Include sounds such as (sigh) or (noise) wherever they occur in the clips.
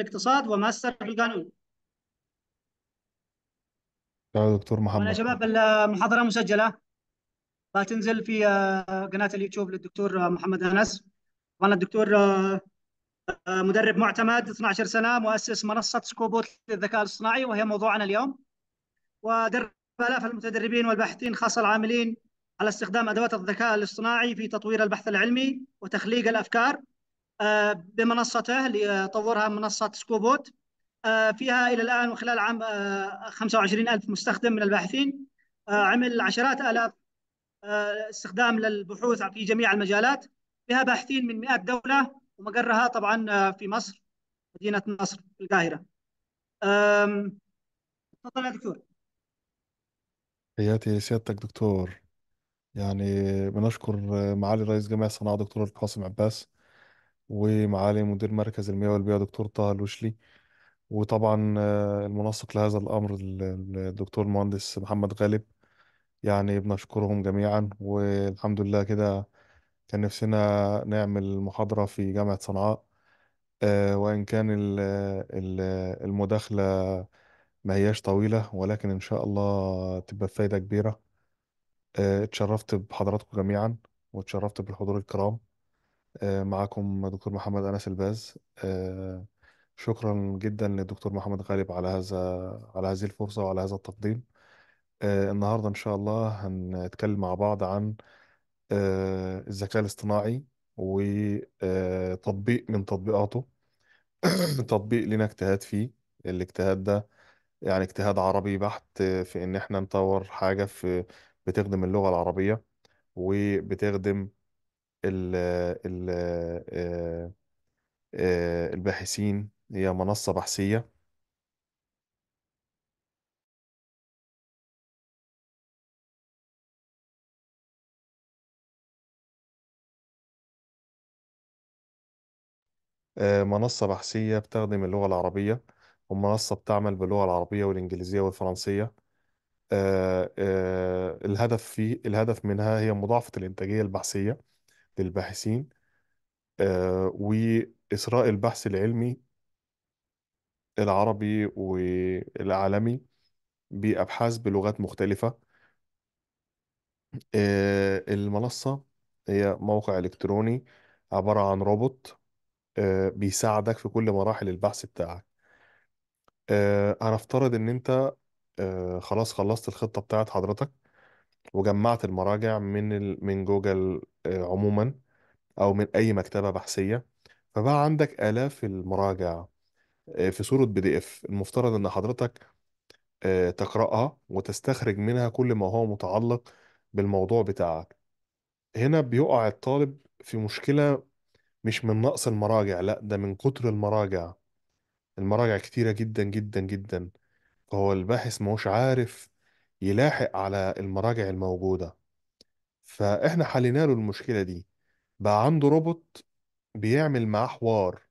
الاقتصاد وماستر في القانون يا دكتور محمد يا شباب المحاضرة مسجلة فتنزل في آه، قناة اليوتيوب للدكتور آه، محمد أنس وأنا الدكتور آه، مدرب معتمد 12 سنة مؤسس منصة سكوبوت للذكاء الاصطناعي وهي موضوعنا اليوم ودرب آلاف المتدربين والباحثين خاصة العاملين على استخدام أدوات الذكاء الاصطناعي في تطوير البحث العلمي وتخليق الأفكار آه، بمنصته اللي طورها منصه سكوبوت آه، فيها الى الان وخلال عام 25 آه، الف مستخدم من الباحثين عمل عشرات الاف استخدام للبحوث في جميع المجالات فيها باحثين من مئات دوله ومقرها طبعا في مصر مدينه نصر في القاهره تفضل يا دكتور حياتي سيادتك دكتور يعني بنشكر معالي رئيس جمعية صنعاء دكتور القاسم عباس ومعالي مدير مركز المياه والبيئة دكتور طه الوشلي وطبعا آه، المنسق لهذا الأمر الدكتور المهندس محمد غالب يعني بنشكرهم جميعا والحمد لله كده كان نفسنا نعمل محاضرة في جامعة صنعاء آه، وإن كان ال- ال- المداخلة ما هياش طويلة ولكن إن شاء الله تبقى فايدة كبيرة آه، اتشرفت بحضراتكم جميعا واتشرفت بالحضور الكرام آه، معكم دكتور محمد أنس الباز آه، شكرا جدا للدكتور محمد غالب على هذا على هذه الفرصة وعلى هذا التقديم آه، النهاردة إن شاء الله هنتكلم مع بعض عن الذكاء الاصطناعي وتطبيق من تطبيقاته (clears throat) تطبيق لنا اجتهاد فيه الاجتهاد ده يعني اجتهاد عربي بحت في إن إحنا نطور حاجة في بتخدم اللغة العربية وبتخدم ال ال آه، آه، الباحثين هي منصة بحثية آه، منصة بحثية بتخدم اللغة العربية ومنصة بتعمل باللغة العربية والإنجليزية والفرنسية الهدف في الهدف منها هي مضاعفة الإنتاجية البحثية للباحثين آه، وإثراء البحث العلمي العربي والعالمي بأبحاث بلغات مختلفة آه، المنصة هي موقع إلكتروني عبارة عن روبوت آه، بيساعدك في كل مراحل البحث بتاعك هنفترض إن أنت خلاص خلصت الخطة بتاعت حضرتك وجمعت المراجع من ال... من جوجل آه، عموما او من اي مكتبه بحثيه فبقى عندك الاف المراجع آه، في صوره بي دي اف المفترض ان حضرتك آه، تقراها وتستخرج منها كل ما هو متعلق بالموضوع بتاعك هنا بيقع الطالب في مشكله مش من نقص المراجع لا ده من كتر المراجع المراجع كتيره جدا جدا جدا فهو الباحث هوش عارف يلاحق على المراجع الموجودة فإحنا حلينا له المشكلة دي بقى عنده روبوت بيعمل معاه حوار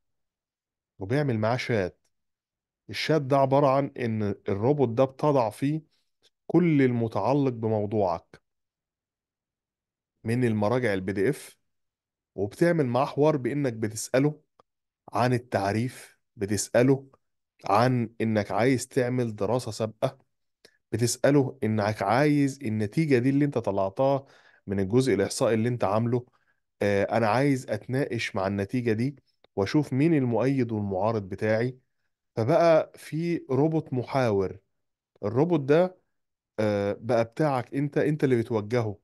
وبيعمل معاه شات الشات ده عبارة عن إن الروبوت ده بتضع فيه كل المتعلق بموضوعك من المراجع البي دي اف وبتعمل معاه حوار بإنك بتسأله عن التعريف بتسأله عن إنك عايز تعمل دراسة سابقة بتساله انك عايز النتيجه دي اللي انت طلعتها من الجزء الاحصائي اللي انت عامله آه، انا عايز اتناقش مع النتيجه دي واشوف مين المؤيد والمعارض بتاعي فبقى في روبوت محاور الروبوت ده آه، بقى بتاعك انت انت اللي بتوجهه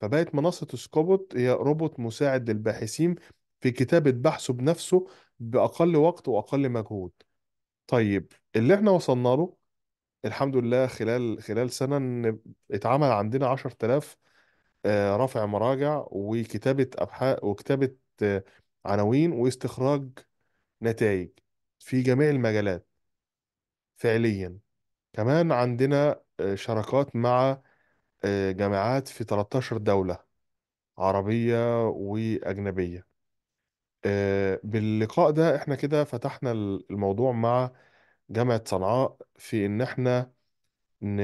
فبقت منصة سكوبوت هي روبوت مساعد للباحثين في كتابة بحثه بنفسه بأقل وقت وأقل مجهود طيب اللي احنا وصلنا له الحمد لله خلال خلال سنة إن اتعمل عندنا 10000 تلاف آه، رفع مراجع وكتابة أبحاث وكتابة آه، عناوين واستخراج نتائج في جميع المجالات فعليا كمان عندنا آه، شراكات مع جامعات في 13 دولة عربية وأجنبية باللقاء ده احنا كده فتحنا الموضوع مع جامعة صنعاء في إن إحنا ن-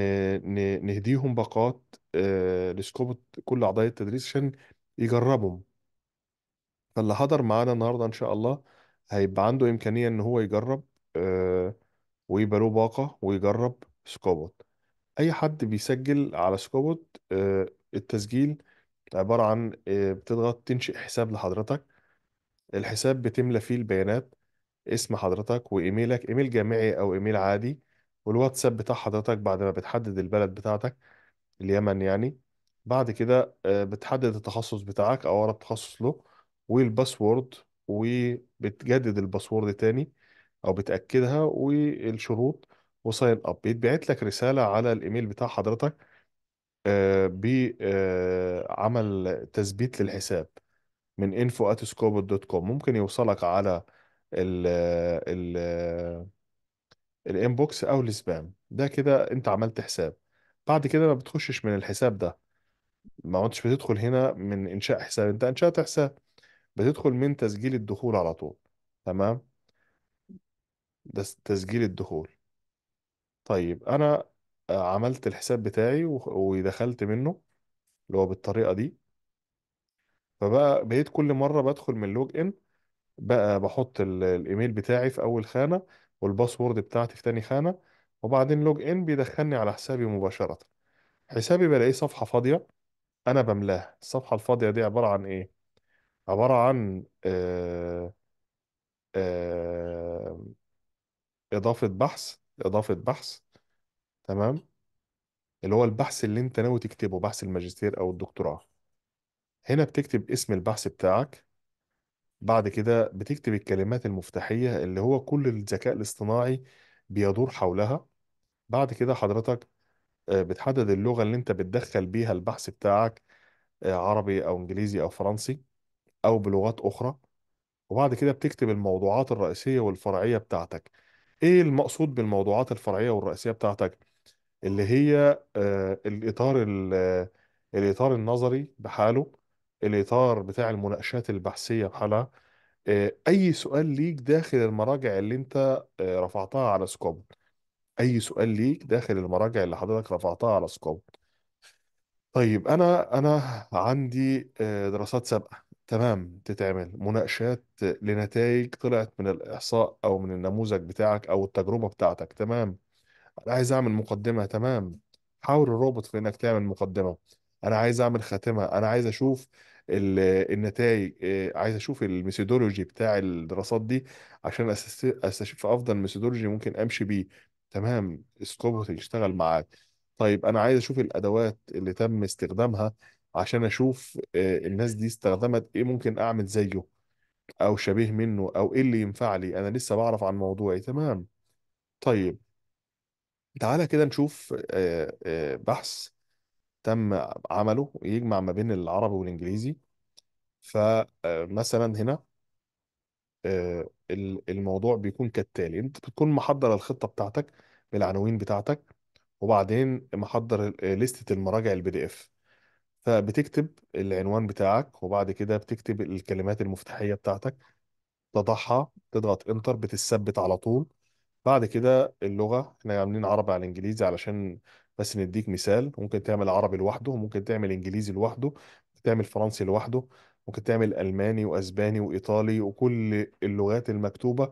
ن- نهديهم باقات آه، لسكوب كل أعضاء التدريس عشان يجربهم فاللي حضر معانا النهاردة إن شاء الله هيبقى عنده إمكانية إن هو يجرب آه، ويبقى له باقة ويجرب سكوبوت أي حد بيسجل على سكوبوت آه، التسجيل عبارة عن بتضغط تنشئ حساب لحضرتك الحساب بتملى فيه البيانات اسم حضرتك وايميلك ايميل جامعي او ايميل عادي والواتساب بتاع حضرتك بعد ما بتحدد البلد بتاعتك اليمن يعني بعد كده آه، بتحدد التخصص بتاعك او اقرب تخصص له والباسورد وبتجدد الباسورد تاني او بتاكدها والشروط وساين اب بيتبعت لك رساله على الايميل بتاع حضرتك آه، بعمل آه، تثبيت للحساب من info@scopus.com ممكن يوصلك على ال ال الانبوكس او السبام ده كده انت عملت حساب بعد كده ما بتخشش من الحساب ده ما عدتش بتدخل هنا من انشاء حساب انت انشأت حساب بتدخل من تسجيل الدخول على طول تمام ده تسجيل الدخول طيب انا آه، عملت الحساب بتاعي ودخلت منه اللي هو بالطريقة دي فبقى بقيت كل مرة بدخل من لوج ان بقى بحط الإيميل بتاعي في أول خانة والباسورد بتاعتي في تاني خانة وبعدين لوج إن بيدخلني على حسابي مباشرة حسابي بلاقيه صفحة فاضية أنا بملاها الصفحة الفاضية دي عبارة عن إيه؟ عبارة عن آه، آه، إضافة بحث إضافة بحث تمام اللي هو البحث اللي أنت ناوي تكتبه بحث الماجستير أو الدكتوراه هنا بتكتب اسم البحث بتاعك بعد كده بتكتب الكلمات المفتاحية اللي هو كل الذكاء الاصطناعي بيدور حولها بعد كده حضرتك آه، بتحدد اللغة اللي انت بتدخل بيها البحث بتاعك آه، عربي او انجليزي او فرنسي او بلغات اخرى وبعد كده بتكتب الموضوعات الرئيسية والفرعية بتاعتك ايه المقصود بالموضوعات الفرعية والرئيسية بتاعتك اللي هي آه، الاطار ال- الاطار النظري بحاله الإطار بتاع المناقشات البحثية بحالها أي سؤال ليك داخل المراجع اللي أنت آه، رفعتها على سكوب أي سؤال ليك داخل المراجع اللي حضرتك رفعتها على سكوب طيب أنا أنا عندي آه، دراسات سابقة تمام تتعمل مناقشات لنتائج طلعت من الإحصاء أو من النموذج بتاعك أو التجربة بتاعتك تمام أنا عايز أعمل مقدمة تمام حاول الروبوت في إنك تعمل مقدمة انا عايز اعمل خاتمه انا عايز اشوف النتائج آه، عايز اشوف الميثودولوجي بتاع الدراسات دي عشان استشف افضل ميثودولوجي ممكن امشي بيه تمام سكوبه تشتغل معاك طيب انا عايز اشوف الادوات اللي تم استخدامها عشان اشوف آه، الناس دي استخدمت ايه ممكن اعمل زيه او شبيه منه او ايه اللي ينفع لي انا لسه بعرف عن موضوعي تمام طيب تعالى كده نشوف آه، بحث تم عمله يجمع ما بين العربي والإنجليزي فمثلا آه، هنا آه، الموضوع بيكون كالتالي انت بتكون محضر الخطه بتاعتك بالعناوين بتاعتك وبعدين محضر آه، لستة المراجع البي دي اف فبتكتب العنوان بتاعك وبعد كده بتكتب الكلمات المفتاحية بتاعتك تضعها تضغط انتر بتثبت على طول بعد كده اللغة احنا عاملين عربي على الانجليزي علشان بس نديك مثال ممكن تعمل عربي لوحده ممكن تعمل انجليزي لوحده ممكن تعمل فرنسي لوحده ممكن تعمل الماني واسباني وايطالي وكل اللغات المكتوبه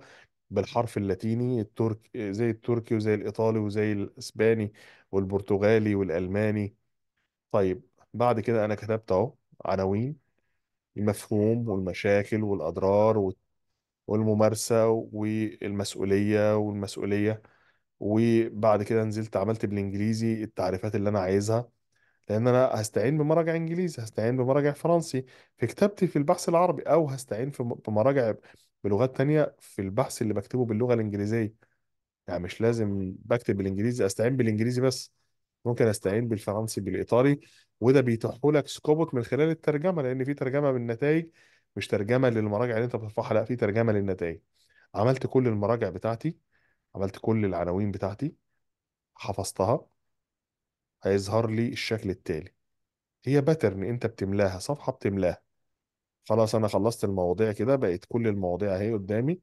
بالحرف اللاتيني الترك زي التركي وزي الايطالي وزي الاسباني والبرتغالي والالماني طيب بعد كده انا كتبت اهو عناوين المفهوم والمشاكل والاضرار والممارسه والمسؤوليه والمسؤوليه وبعد كده نزلت عملت بالانجليزي التعريفات اللي انا عايزها لان انا هستعين بمراجع انجليزي هستعين بمراجع فرنسي في كتابتي في البحث العربي او هستعين في بمراجع بلغات تانية في البحث اللي بكتبه باللغة الانجليزية يعني مش لازم بكتب بالانجليزي استعين بالانجليزي بس ممكن استعين بالفرنسي بالايطالي وده بيتيحوا لك سكوبك من خلال الترجمه لان في ترجمه بالنتائج مش ترجمه للمراجع اللي انت بترفعها لا في ترجمه للنتائج عملت كل المراجع بتاعتي عملت كل العناوين بتاعتي حفظتها هيظهر لي الشكل التالي هي باترن انت بتملاها صفحة بتملاها خلاص انا خلصت المواضيع كده بقت كل المواضيع اهي قدامي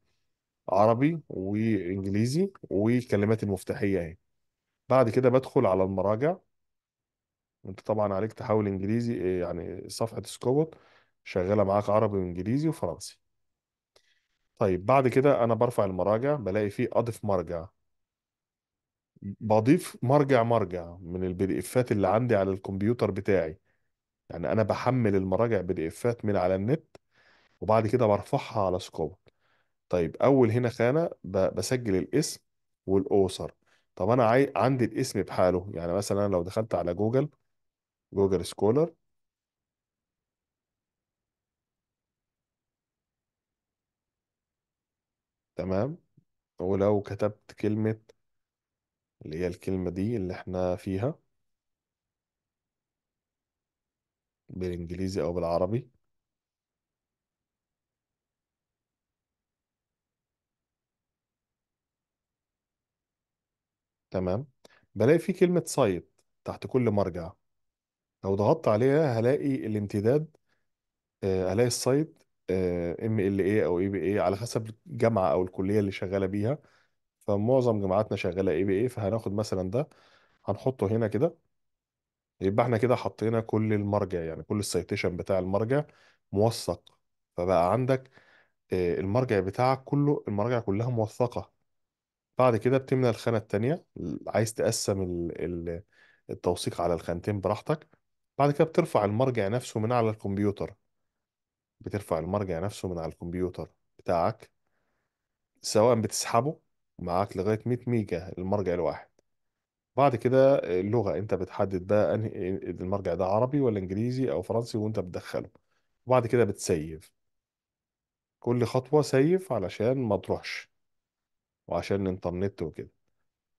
عربي وانجليزي والكلمات المفتاحية اهي بعد كده بدخل على المراجع انت طبعا عليك تحاول انجليزي يعني صفحة سكوت شغالة معاك عربي وانجليزي وفرنسي طيب بعد كده انا برفع المراجع بلاقي فيه اضف مرجع بضيف مرجع مرجع من البي دي افات اللي عندي على الكمبيوتر بتاعي يعني انا بحمل المراجع بي دي افات من على النت وبعد كده برفعها على سكوب طيب اول هنا خانه بسجل الاسم والاوثر طب انا عاي... عندي الاسم بحاله يعني مثلا لو دخلت على جوجل جوجل سكولر تمام ولو كتبت كلمة اللي هي الكلمة دي اللي احنا فيها بالإنجليزي أو بالعربي تمام بلاقي في كلمة سايت تحت كل مرجع لو ضغطت عليها هلاقي الامتداد آه، هلاقي السايت ام ال اي او اي بي اي على حسب الجامعه او الكليه اللي شغاله بيها فمعظم جامعاتنا شغاله اي بي اي فهناخد مثلا ده هنحطه هنا كده يبقى احنا كده حطينا كل المرجع يعني كل السيتيشن بتاع المرجع موثق فبقى عندك آه، المرجع بتاعك كله المراجع كلها موثقة بعد كده بتملى الخانة التانية عايز تقسم التوثيق على الخانتين براحتك بعد كده بترفع المرجع نفسه من على الكمبيوتر بترفع المرجع نفسه من على الكمبيوتر بتاعك سواء بتسحبه معاك لغاية 100 ميجا المرجع الواحد بعد كده اللغة انت بتحدد بقى انهي المرجع ده عربي ولا انجليزي او فرنسي وانت بتدخله وبعد كده بتسيف كل خطوة سيف علشان ما تروحش وعشان الانترنت وكده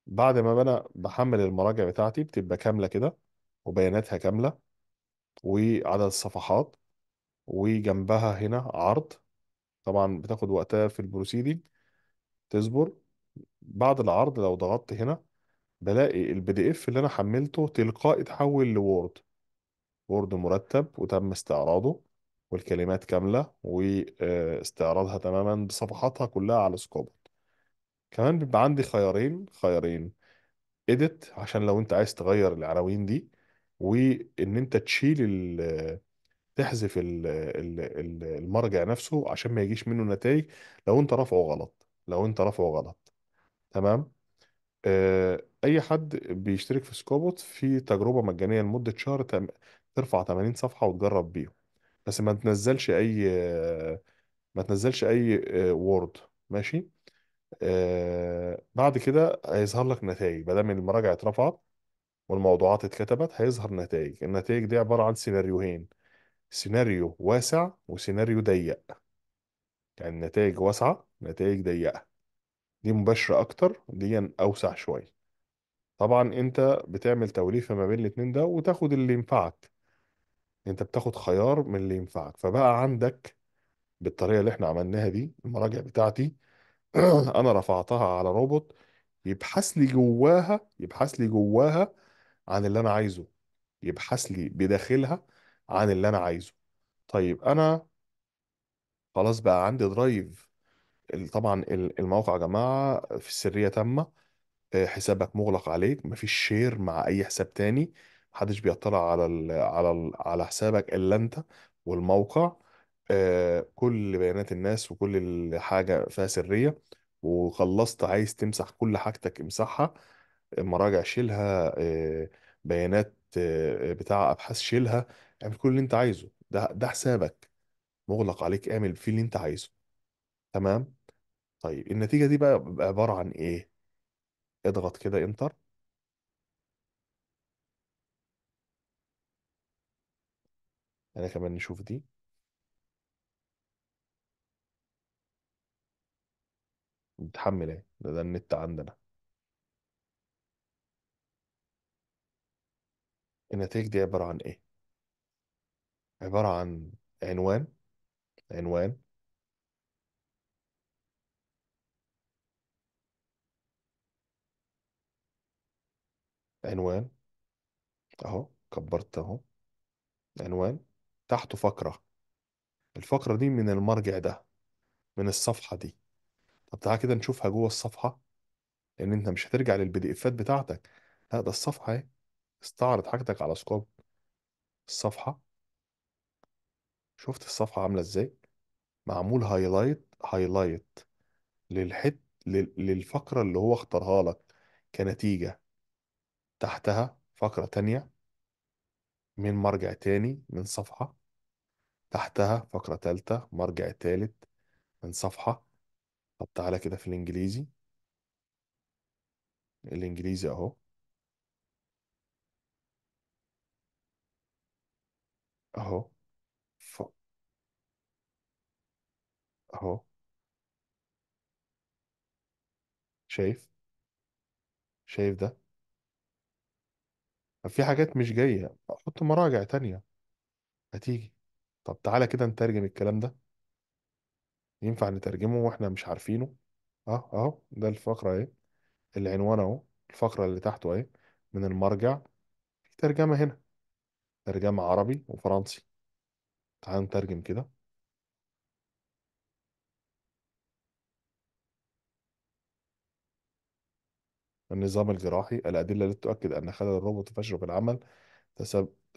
بعد ما انا بحمل المراجع بتاعتي بتبقى كاملة كده وبياناتها كاملة وعدد الصفحات وجنبها هنا عرض طبعا بتاخد وقتها في البروسيدنج تصبر بعد العرض لو ضغطت هنا بلاقي البي دي اف اللي انا حملته تلقائي اتحول لوورد وورد مرتب وتم استعراضه والكلمات كاملة واستعراضها آه، تماما بصفحاتها كلها على سكوب كمان بيبقى عندي خيارين خيارين ايديت عشان لو انت عايز تغير العناوين دي وان انت تشيل ال تحذف ال ال ال المرجع نفسه عشان ما يجيش منه نتائج لو انت رافعه غلط لو انت رافعه غلط تمام آه، اي حد بيشترك في سكوبوت في تجربه مجانيه لمده شهر ترفع 80 صفحه وتجرب بيهم بس ما تنزلش اي ما تنزلش اي وورد آه، ماشي آه، بعد كده هيظهر لك نتائج بدل من المراجع اترفعت والموضوعات اتكتبت هيظهر نتائج النتائج دي عباره عن سيناريوهين سيناريو واسع وسيناريو ضيق يعني نتائج واسعة نتائج ضيقة دي مباشرة أكتر دي أوسع شوية طبعا أنت بتعمل توليفة ما بين الاتنين ده وتاخد اللي ينفعك أنت بتاخد خيار من اللي ينفعك فبقى عندك بالطريقة اللي احنا عملناها دي المراجع بتاعتي (clears throat) أنا رفعتها على روبوت يبحث لي جواها يبحث لي جواها عن اللي أنا عايزه يبحث لي بداخلها عن اللي انا عايزه طيب انا خلاص بقى عندي درايف طبعا الموقع يا جماعه في السريه تامه آه، حسابك مغلق عليك مفيش شير مع اي حساب تاني محدش بيطلع على الـ على الـ على حسابك الا انت والموقع آه، كل بيانات الناس وكل الحاجه فيها سريه وخلصت عايز تمسح كل حاجتك امسحها مراجع شيلها آه، بيانات بتاع ابحاث شيلها اعمل كل اللي انت عايزه ده ده حسابك مغلق عليك اعمل فيه اللي انت عايزه تمام طيب النتيجة دي بقى عبارة عن ايه اضغط كده انتر انا كمان نشوف دي متحمل ايه ده ده النت عندنا النتائج دي عبارة عن ايه عبارة عن عنوان عنوان عنوان اهو كبرت اهو عنوان تحته فقرة الفقرة دي من المرجع ده من الصفحة دي طب تعالى كده نشوفها جوه الصفحة لأن أنت مش هترجع للبي دي إفات بتاعتك لا ده الصفحة أهي استعرض حاجتك على سكوب الصفحة شفت الصفحة عاملة ازاي معمول هايلايت هايلايت للحت للفقرة اللي هو اختارها لك كنتيجة تحتها فقرة تانية من مرجع تاني من صفحة تحتها فقرة تالتة مرجع تالت من صفحة طب تعالى كده في الإنجليزي الإنجليزي أهو أهو اهو شايف شايف ده طب في حاجات مش جاية احط مراجع تانية هتيجي طب تعالى كده نترجم الكلام ده ينفع نترجمه واحنا مش عارفينه اه اهو ده الفقرة اهي العنوان اهو الفقرة اللي تحته اهي من المرجع في ترجمة هنا ترجمة عربي وفرنسي تعال نترجم كده النظام الجراحي الأدلة التي تؤكد أن خلل الروبوت فشل في العمل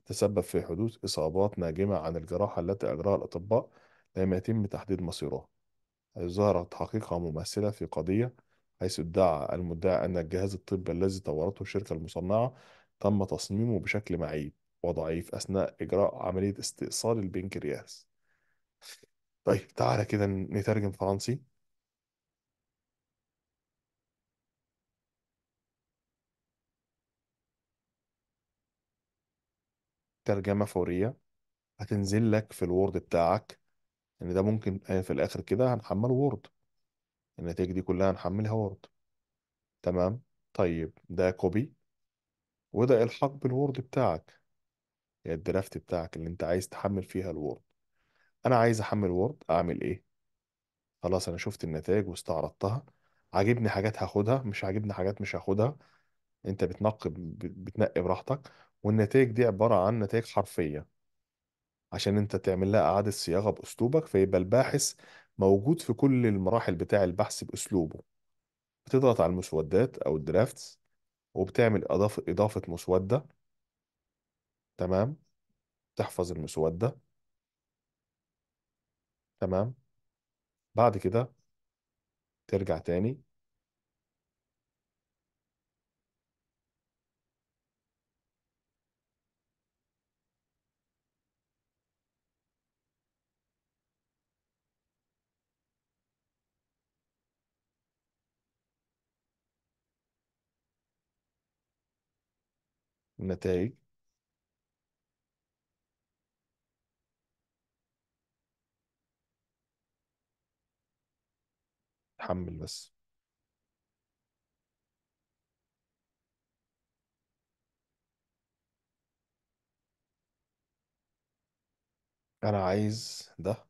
تسبب في حدوث إصابات ناجمة عن الجراحة التي أجراها الأطباء لم يتم تحديد مصيرها ظهرت حقيقة مماثلة في قضية حيث ادعى المدعي أن الجهاز الطبي الذي طورته الشركة المصنعة تم تصميمه بشكل معيب وضعيف أثناء إجراء عملية استئصال البنكرياس طيب تعالى كده نترجم فرنسي ترجمة فورية هتنزل لك في الوورد بتاعك ان ده ممكن آه، في الاخر كده هنحمل وورد النتائج دي كلها هنحملها وورد تمام طيب ده كوبي وده الحاق بالوورد بتاعك يا الدرافت بتاعك اللي انت عايز تحمل فيها الوورد انا عايز احمل وورد اعمل ايه خلاص انا شفت النتائج واستعرضتها عاجبني حاجات هاخدها مش عاجبني حاجات مش هاخدها انت بتنقي بتنقي براحتك والنتائج دي عبارة عن نتائج حرفية عشان انت تعمل لها إعادة صياغة بأسلوبك فيبقى الباحث موجود في كل المراحل بتاع البحث بأسلوبه بتضغط على المسودات أو الدرافتس وبتعمل إضافة إضافة مسودة تمام تحفظ المسودة تمام بعد كده ترجع تاني النتائج حمل بس انا عايز ده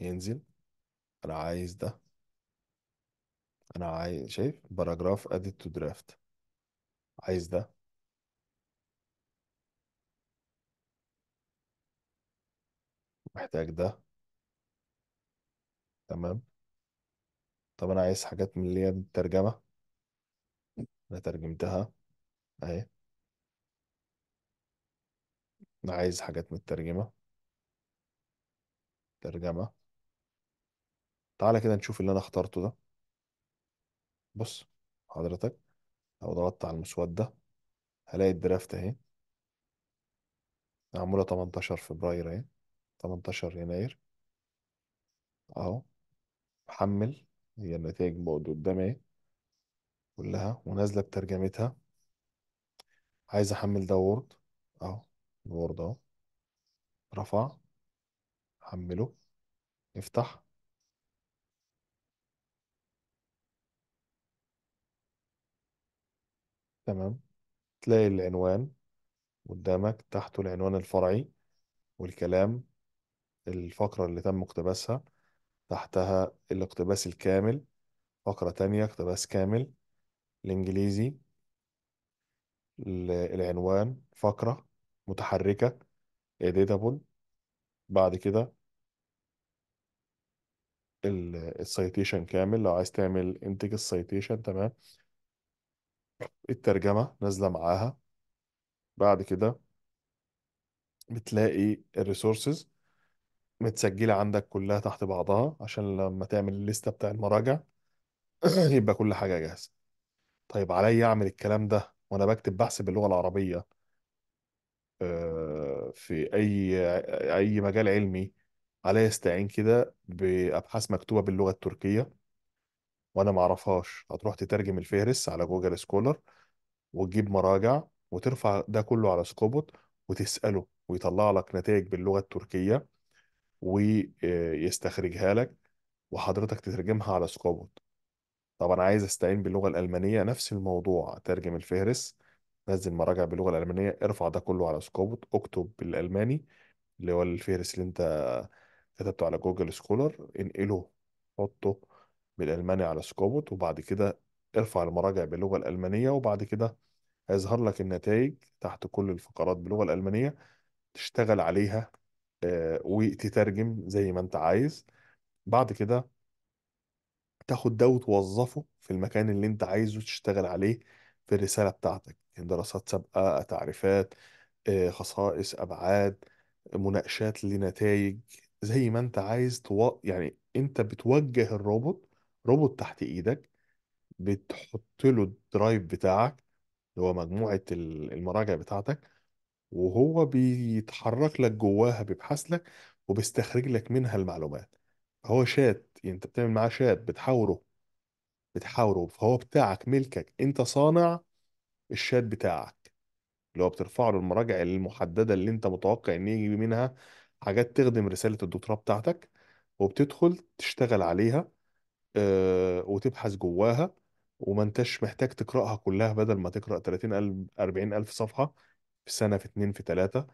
ينزل انا عايز ده انا عايز شايف باراجراف اديت تو درافت عايز ده محتاج ده تمام طب انا عايز حاجات من اللي هي الترجمة انا ترجمتها اهي انا عايز حاجات من الترجمة ترجمة تعالى كده نشوف اللي انا اخترته ده بص حضرتك لو ضغطت على المسودة هلاقي الدرافت اهي معمولة 18 فبراير اهي 18 يناير اهو محمل هي النتائج موجودة قدامي اهي كلها ونازلة بترجمتها عايز احمل ده وورد اهو الوورد اهو رفع حمله افتح تمام تلاقي العنوان قدامك تحته العنوان الفرعي والكلام الفقرة اللي تم اقتباسها تحتها الاقتباس الكامل فقرة تانية اقتباس كامل الإنجليزي العنوان فقرة متحركة editable بعد كده السيتيشن كامل لو عايز تعمل انتج السيتيشن تمام الترجمة نازلة معاها بعد كده بتلاقي الريسورسز متسجلة عندك كلها تحت بعضها عشان لما تعمل الليستة بتاع المراجع (clears throat) يبقى كل حاجة جاهزة طيب عليا أعمل الكلام ده وأنا بكتب بحث باللغة العربية آه، في أي أي مجال علمي عليا استعين كده بأبحاث مكتوبة باللغة التركية وانا ما اعرفهاش هتروح تترجم الفهرس على جوجل سكولر وتجيب مراجع وترفع ده كله على سكوبوت وتسأله ويطلع لك نتائج باللغة التركية ويستخرجها لك وحضرتك تترجمها على سكوبوت طب انا عايز استعين باللغة الألمانية نفس الموضوع ترجم الفهرس نزل مراجع باللغة الألمانية ارفع ده كله على سكوبوت اكتب بالألماني اللي هو الفهرس اللي انت كتبته على جوجل سكولر انقله حطه بالالماني على سكوبوت وبعد كده ارفع المراجع باللغه الالمانيه وبعد كده هيظهر لك النتائج تحت كل الفقرات باللغه الالمانيه تشتغل عليها آه، وتترجم زي ما انت عايز بعد كده تاخد ده وتوظفه في المكان اللي انت عايزه تشتغل عليه في الرساله بتاعتك دراسات سابقه تعريفات آه، خصائص ابعاد مناقشات لنتائج زي ما انت عايز تو... يعني انت بتوجه الروبوت روبوت تحت ايدك بتحط له الدرايف بتاعك اللي هو مجموعة المراجع بتاعتك وهو بيتحرك لك جواها بيبحث لك وبيستخرج لك منها المعلومات هو شات يعني انت بتعمل معاه شات بتحاوره بتحاوره فهو بتاعك ملكك انت صانع الشات بتاعك اللي هو بترفع له المراجع المحدده اللي انت متوقع ان يجي منها حاجات تخدم رساله الدكتوراه بتاعتك وبتدخل تشتغل عليها آه، وتبحث جواها وما انتش محتاج تقرأها كلها بدل ما تقرأ 30 40 ألف صفحة في سنة في اتنين في تلاتة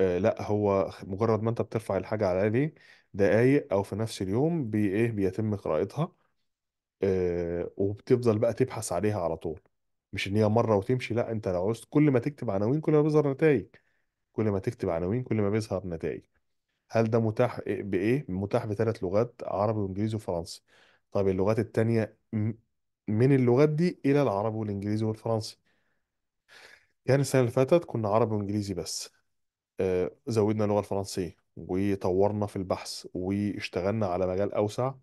آه، لا هو مجرد ما انت بترفع الحاجة على دي إيه، دقايق او في نفس اليوم بي ايه بيتم قراءتها آه، وبتفضل بقى تبحث عليها على طول مش ان هي مرة وتمشي لا انت لو عوزت كل ما تكتب عناوين كل ما بيظهر نتائج كل ما تكتب عناوين كل ما بيظهر نتائج هل ده متاح إيه، بايه متاح بثلاث لغات عربي وانجليزي وفرنسي طيب اللغات التانية من اللغات دي إلى العربي والإنجليزي والفرنسي يعني السنة اللي فاتت كنا عربي وإنجليزي بس آه، زودنا اللغة الفرنسية وطورنا في البحث واشتغلنا على مجال أوسع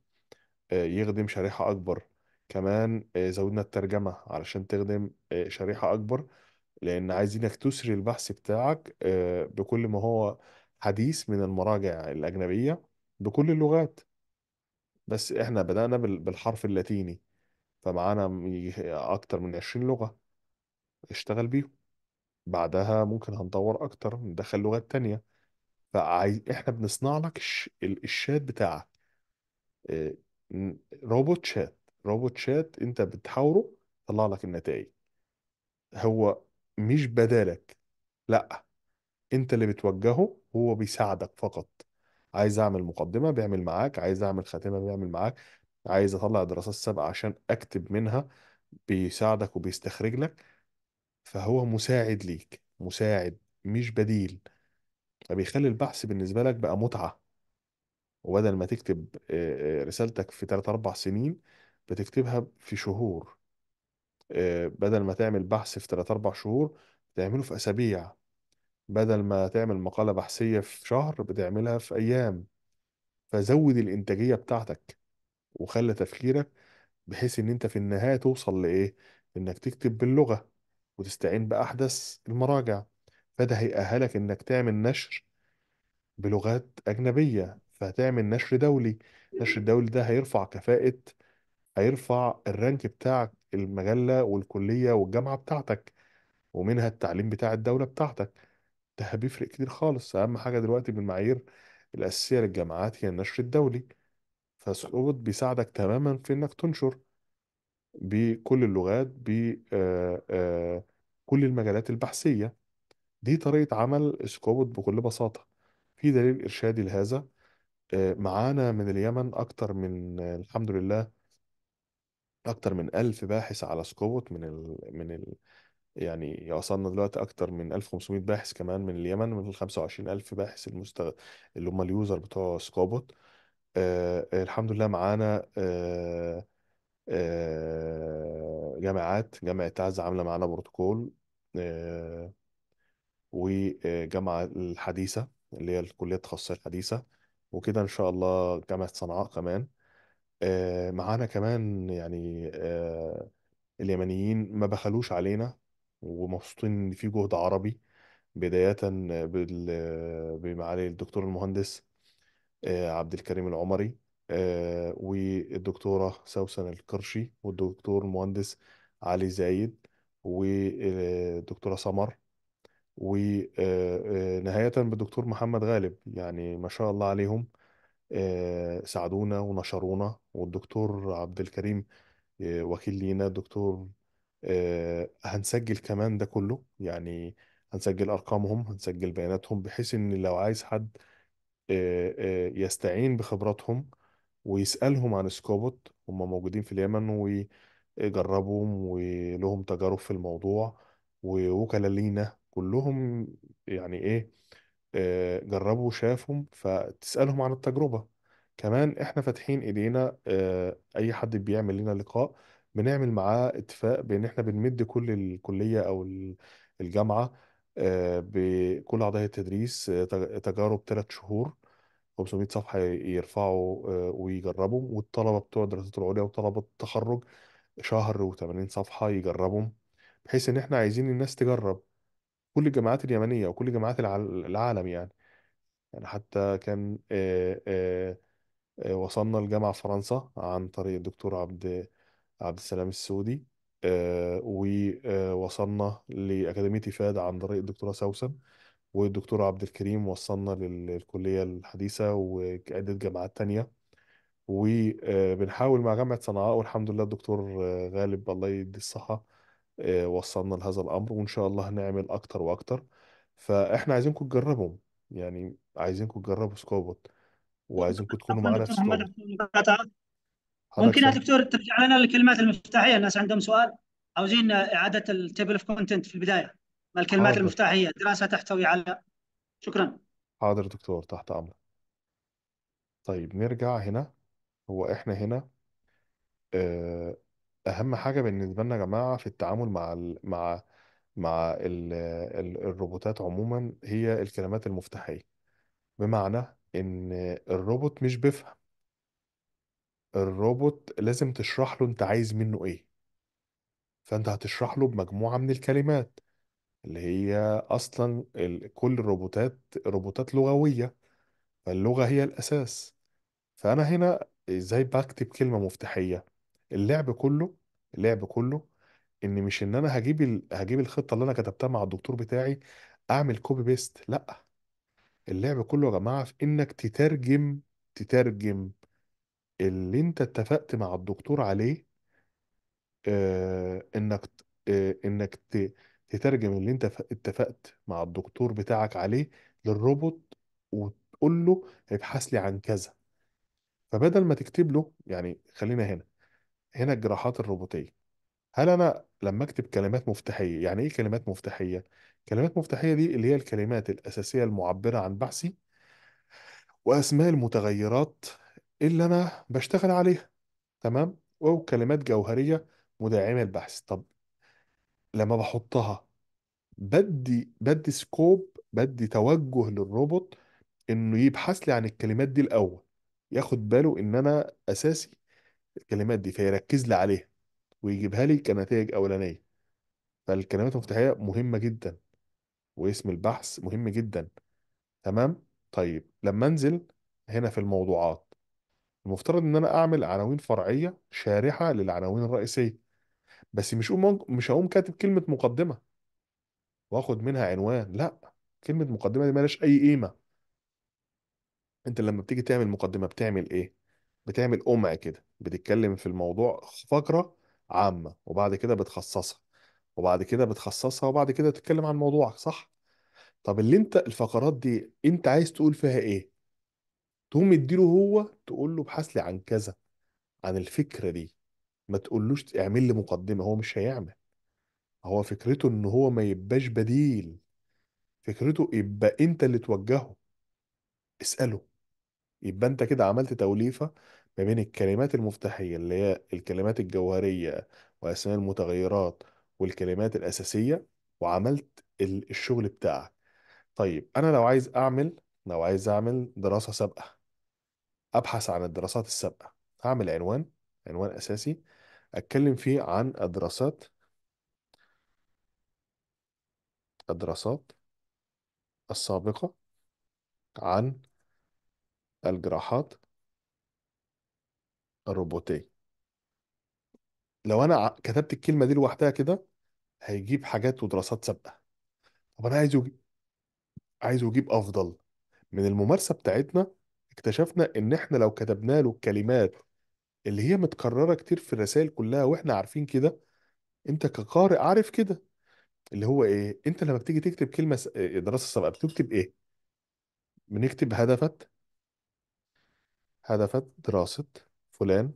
آه، يخدم شريحة أكبر كمان آه، زودنا الترجمة علشان تخدم شريحة أكبر لأن عايزينك تسري البحث بتاعك بكل ما هو حديث من المراجع الأجنبية بكل اللغات بس احنا بدأنا بالحرف اللاتيني فمعانا اكتر من 20 لغة اشتغل بيهم بعدها ممكن هنطور اكتر ندخل لغات تانية فعايز احنا بنصنع لك الش... الشات بتاعك آه، روبوت شات روبوت شات انت بتحاوره طلع لك النتائج هو مش بدالك لا انت اللي بتوجهه هو بيساعدك فقط عايز اعمل مقدمه بيعمل معاك عايز اعمل خاتمه بيعمل معاك عايز اطلع الدراسات السابقه عشان اكتب منها بيساعدك وبيستخرج لك فهو مساعد ليك مساعد مش بديل فبيخلي البحث بالنسبه لك بقى متعه وبدل ما تكتب رسالتك في 3 4 سنين بتكتبها في شهور بدل ما تعمل بحث في 3 4 شهور تعمله في اسابيع بدل ما تعمل مقالة بحثية في شهر بتعملها في أيام فزود الإنتاجية بتاعتك وخلي تفكيرك بحيث إن أنت في النهاية توصل لإيه؟ إنك تكتب باللغة وتستعين بأحدث المراجع فده هيأهلك إنك تعمل نشر بلغات أجنبية فهتعمل نشر دولي النشر الدولي ده هيرفع كفاءة هيرفع الرانك بتاع المجلة والكلية والجامعة بتاعتك ومنها التعليم بتاع الدولة بتاعتك ده بيفرق كتير خالص اهم حاجه دلوقتي من المعايير الاساسيه للجامعات هي النشر الدولي فسقوط بيساعدك تماما في انك تنشر بكل اللغات بكل آه، آه، المجالات البحثيه دي طريقه عمل سكوبوت بكل بساطه في دليل ارشادي لهذا آه، معانا من اليمن اكتر من الحمد لله اكتر من ألف باحث على سكوبوت من الـ من الـ يعني وصلنا دلوقتي اكتر من 1500 باحث كمان من اليمن من ال 25000 باحث المستغ... اللي هم اليوزر بتوع سكوبوت آه الحمد لله معانا آه آه جامعات جامعة تعز عاملة معانا بروتوكول آه وجامعة الحديثة اللي هي الكلية التخصصية الحديثة وكده إن شاء الله جامعة صنعاء كمان آه معانا كمان يعني آه اليمنيين ما بخلوش علينا ومبسوطين ان في جهد عربي بداية بال- بمعالي الدكتور المهندس آه، عبد الكريم العمري آه، والدكتورة سوسن القرشي والدكتور المهندس علي زايد والدكتورة سمر ونهاية آه، بالدكتور محمد غالب يعني ما شاء الله عليهم ساعدونا ونشرونا والدكتور عبد الكريم وكيل لينا الدكتور آه، هنسجل كمان ده كله يعني هنسجل ارقامهم هنسجل بياناتهم بحيث ان لو عايز حد آه، آه، يستعين بخبراتهم ويسألهم عن سكوبوت هم موجودين في اليمن ويجربهم ولهم تجارب في الموضوع ووكلاء لينا كلهم يعني ايه آه، جربوا وشافهم فتسألهم عن التجربة كمان احنا فاتحين ايدينا اي حد بيعمل لنا لقاء بنعمل معاه اتفاق بان احنا بنمد كل الكليه او الجامعه آه، بكل اعضاء التدريس آه، تجارب ثلاث شهور 500 صفحه يرفعوا آه، ويجربوا والطلبه بتوع الدراسات العليا وطلبه التخرج شهر و80 صفحه يجربوا بحيث ان احنا عايزين الناس تجرب كل الجامعات اليمنيه وكل جامعات العالم يعني يعني حتى كان وصلنا لجامعة فرنسا عن طريق الدكتور عبد عبد السلام السودي آه، ووصلنا لأكاديمية إفاد عن طريق الدكتورة سوسن والدكتور عبد الكريم وصلنا للكلية الحديثة وعدة جامعات تانية وبنحاول آه، مع جامعة صنعاء والحمد لله الدكتور آه، غالب الله يدي الصحة وصلنا لهذا الأمر وإن شاء الله هنعمل أكتر وأكتر فإحنا عايزينكم تجربوا يعني عايزينكم تجربوا سكوبوت وعايزينكم تكونوا معانا في سكوبوت ممكن يا دكتور ترجع لنا الكلمات المفتاحيه الناس عندهم سؤال عاوزين اعاده التيبل اوف كونتنت في البدايه ما الكلمات حاضر. المفتاحيه الدراسه تحتوي على شكرا حاضر دكتور تحت امرك طيب نرجع هنا هو احنا هنا آه، اهم حاجه بالنسبه لنا يا جماعه في التعامل مع الـ مع مع الـ الـ الروبوتات عموما هي الكلمات المفتاحيه بمعنى ان الروبوت مش بيفهم الروبوت لازم تشرح له انت عايز منه ايه فانت هتشرح له بمجموعة من الكلمات اللي هي اصلا ال- كل الروبوتات روبوتات لغوية فاللغة هي الاساس فانا هنا ازاي بكتب كلمة مفتاحية اللعب كله اللعب كله ان مش ان انا هجيب ال... هجيب الخطة اللي انا كتبتها مع الدكتور بتاعي اعمل كوبي بيست لا اللعب كله يا جماعة في انك تترجم تترجم اللي أنت اتفقت مع الدكتور عليه آه، إنك آه، إنك تترجم اللي أنت اتفقت مع الدكتور بتاعك عليه للروبوت وتقول له ابحث لي عن كذا فبدل ما تكتب له يعني خلينا هنا هنا الجراحات الروبوتية هل انا لما اكتب كلمات مفتاحيه يعني ايه كلمات مفتاحيه كلمات مفتاحيه دي اللي هي الكلمات الاساسيه المعبره عن بحثي واسماء المتغيرات اللي انا بشتغل عليها تمام وكلمات جوهريه مدعمه البحث طب لما بحطها بدي بدي سكوب بدي توجه للروبوت انه يبحث لي عن الكلمات دي الاول ياخد باله ان انا اساسي الكلمات دي فيركز لي عليها ويجيبها لي كنتائج اولانيه فالكلمات المفتاحيه مهمه جدا واسم البحث مهم جدا تمام طيب لما انزل هنا في الموضوعات المفترض ان انا اعمل عناوين فرعيه شارحه للعناوين الرئيسيه بس مش أقوم مش هقوم كاتب كلمه مقدمه واخد منها عنوان لا كلمه مقدمه دي مالهاش اي قيمه انت لما بتيجي تعمل مقدمه بتعمل ايه بتعمل قمع كده بتتكلم في الموضوع فقره عامه وبعد كده بتخصصها وبعد كده بتخصصها وبعد كده تتكلم عن موضوعك صح طب اللي انت الفقرات دي انت عايز تقول فيها ايه تقوم مديله هو تقول له ابحث لي عن كذا عن الفكرة دي ما تقولوش اعمل لي مقدمة هو مش هيعمل هو فكرته ان هو ما يبقاش بديل فكرته يبقى انت اللي توجهه اسأله يبقى انت كده عملت توليفة ما بين الكلمات المفتاحية اللي هي الكلمات الجوهرية وأسماء المتغيرات والكلمات الأساسية وعملت الشغل بتاعك طيب أنا لو عايز أعمل لو عايز أعمل دراسة سابقة أبحث عن الدراسات السابقة هعمل عنوان عنوان أساسي أتكلم فيه عن الدراسات الدراسات السابقة عن الجراحات الروبوتية لو أنا كتبت الكلمة دي لوحدها كده هيجيب حاجات ودراسات سابقة طب أنا عايزه عايزه يجيب أفضل من الممارسة بتاعتنا اكتشفنا ان احنا لو كتبنا له الكلمات اللي هي متكررة كتير في الرسائل كلها واحنا عارفين كده انت كقارئ عارف كده اللي هو ايه انت لما بتيجي تكتب كلمة إيه، دراسة سابقة بتكتب ايه بنكتب هدفت هدفت دراسة فلان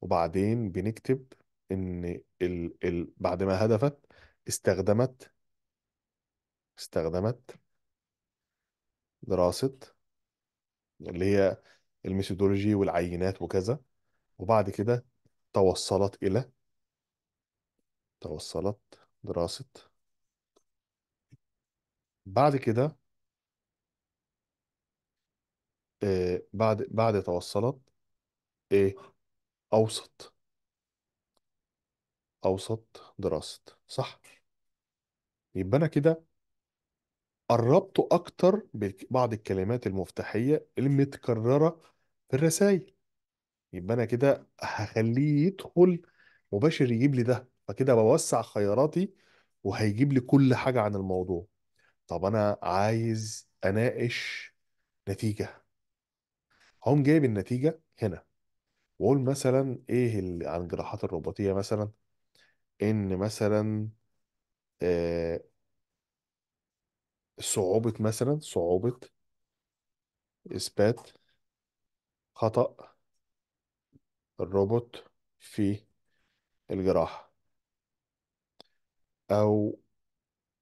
وبعدين بنكتب ان ال... ال... بعد ما هدفت استخدمت استخدمت دراسة اللي هي الميثودولوجي والعينات وكذا وبعد كده توصلت إلى توصلت دراسة بعد كده آه بعد بعد توصلت إيه أوسط أوسط دراسة صح يبقى أنا كده قربته اكتر ببعض الكلمات المفتاحيه المتكرره في الرسائل يبقى انا كده هخليه يدخل مباشر يجيب لي ده فكده بوسع خياراتي وهيجيب لي كل حاجه عن الموضوع طب انا عايز اناقش نتيجه هقوم جايب النتيجه هنا واقول مثلا ايه عن الجراحات الرباطيه مثلا ان مثلا آه، صعوبة مثلا صعوبة إثبات خطأ الروبوت في الجراحة أو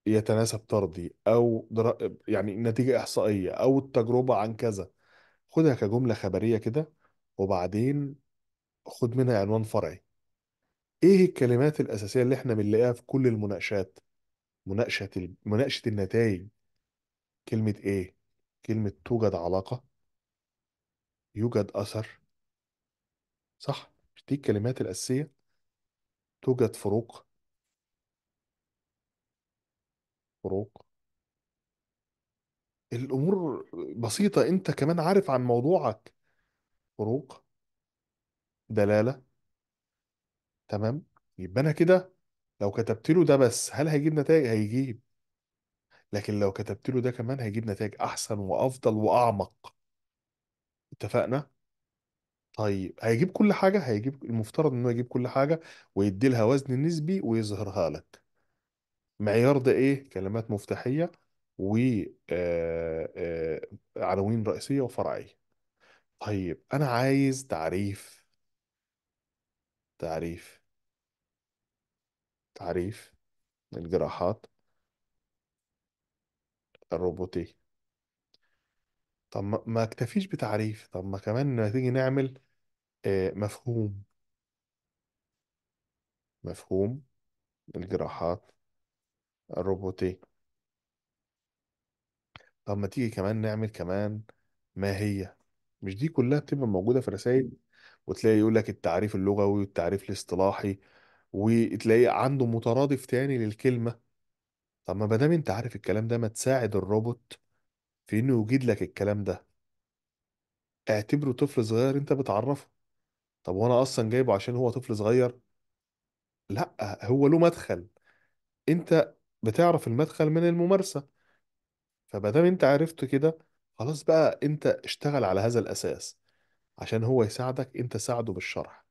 يتناسب طردي أو در... يعني نتيجة إحصائية أو التجربة عن كذا خدها كجملة خبرية كده وبعدين خد منها عنوان فرعي إيه الكلمات الأساسية اللي إحنا بنلاقيها في كل المناقشات مناقشة ال... مناقشة النتائج كلمة إيه؟ كلمة توجد علاقة يوجد أثر صح؟ مش دي الكلمات الأساسية توجد فروق فروق الأمور بسيطة أنت كمان عارف عن موضوعك فروق دلالة تمام يبقى أنا كده لو كتبت له ده بس هل هيجيب نتائج؟ هيجيب لكن لو كتبت له ده كمان هيجيب نتائج احسن وافضل واعمق اتفقنا طيب هيجيب كل حاجه هيجيب المفترض انه يجيب كل حاجه ويدي لها وزن نسبي ويظهرها لك معيار ده ايه كلمات مفتاحيه و عناوين رئيسيه وفرعيه طيب انا عايز تعريف تعريف تعريف الجراحات الروبوتيه طب ما ما اكتفيش بتعريف طب ما كمان نيجي نعمل آه، مفهوم مفهوم الجراحات الروبوتيه طب ما تيجي كمان نعمل كمان ما هي مش دي كلها بتبقى موجودة في رسائل وتلاقي يقول لك التعريف اللغوي والتعريف الاصطلاحي وتلاقي عنده مترادف تاني للكلمة طب ما دام انت عارف الكلام ده ما تساعد الروبوت في انه يجيد لك الكلام ده اعتبره طفل صغير انت بتعرفه طب وانا اصلا جايبه عشان هو طفل صغير لا هو له مدخل انت بتعرف المدخل من الممارسة فبدام انت عرفت كده خلاص بقى انت اشتغل على هذا الاساس عشان هو يساعدك انت ساعده بالشرح